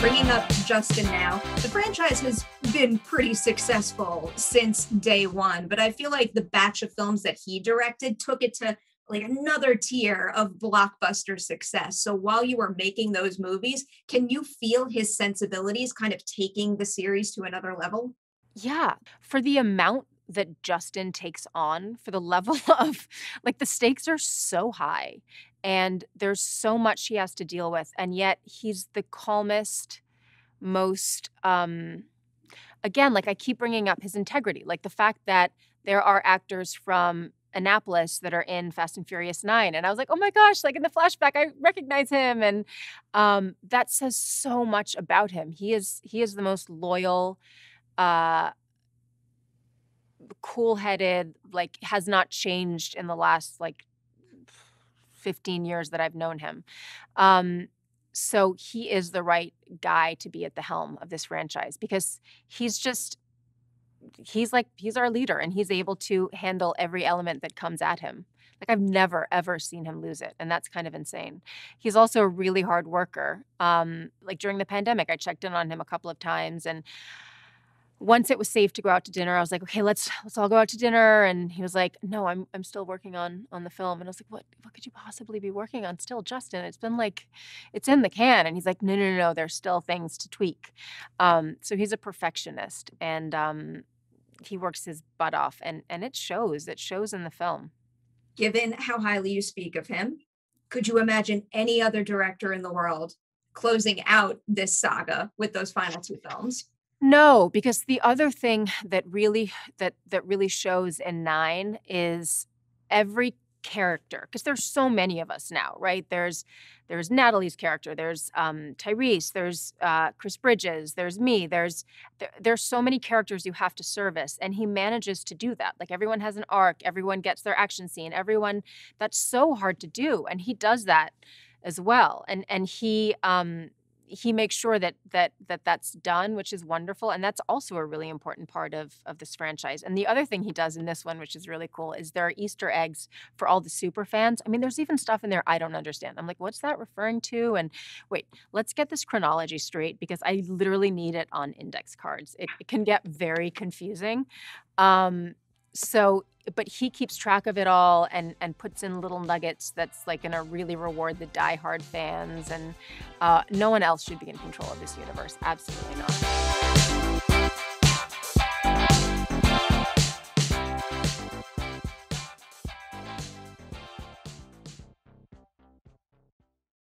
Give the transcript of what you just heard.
bringing up Justin now, the franchise has been pretty successful since day one, but I feel like the batch of films that he directed took it to like another tier of blockbuster success. So while you were making those movies, can you feel his sensibilities kind of taking the series to another level? Yeah. For the amount that Justin takes on for the level of like the stakes are so high and there's so much he has to deal with. And yet he's the calmest, most, um, again, like I keep bringing up his integrity, like the fact that there are actors from Annapolis that are in Fast and Furious 9 and I was like, "Oh my gosh, like in the flashback I recognize him." And um, that says so much about him. He is he is the most loyal uh, cool-headed, like has not changed in the last like 15 years that I've known him. Um, so he is the right guy to be at the helm of this franchise because he's just he's like he's our leader and he's able to handle every element that comes at him like i've never ever seen him lose it and that's kind of insane he's also a really hard worker um like during the pandemic i checked in on him a couple of times and once it was safe to go out to dinner, I was like, okay, let's let's all go out to dinner. And he was like, no, I'm I'm still working on on the film. And I was like, what what could you possibly be working on still, Justin? It's been like, it's in the can. And he's like, no, no, no, no there's still things to tweak. Um, so he's a perfectionist, and um, he works his butt off, and and it shows. It shows in the film. Given how highly you speak of him, could you imagine any other director in the world closing out this saga with those final two films? No, because the other thing that really that that really shows in 9 is every character because there's so many of us now right there's there's natalie's character there's um, tyrese there's uh, chris bridges there's me there's there, there's so many characters you have to service and he manages to do that like everyone has an arc everyone gets their action scene everyone that's so hard to do and he does that as well and and he um he makes sure that that that that's done, which is wonderful, and that's also a really important part of of this franchise. And the other thing he does in this one, which is really cool, is there are Easter eggs for all the super fans. I mean, there's even stuff in there I don't understand. I'm like, what's that referring to? And wait, let's get this chronology straight because I literally need it on index cards. It, it can get very confusing. Um, so but he keeps track of it all and and puts in little nuggets that's like gonna really reward the diehard fans and uh, no one else should be in control of this universe absolutely not